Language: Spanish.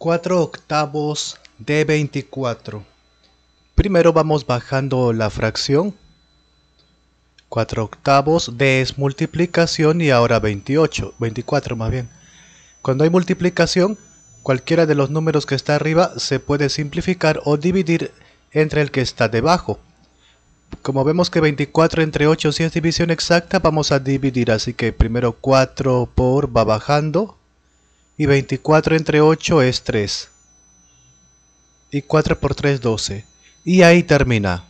4 octavos de 24. Primero vamos bajando la fracción. 4 octavos de es multiplicación y ahora 28, 24 más bien. Cuando hay multiplicación, cualquiera de los números que está arriba se puede simplificar o dividir entre el que está debajo. Como vemos que 24 entre 8 sí es división exacta, vamos a dividir, así que primero 4 por va bajando, y 24 entre 8 es 3 y 4 por 3 12 y ahí termina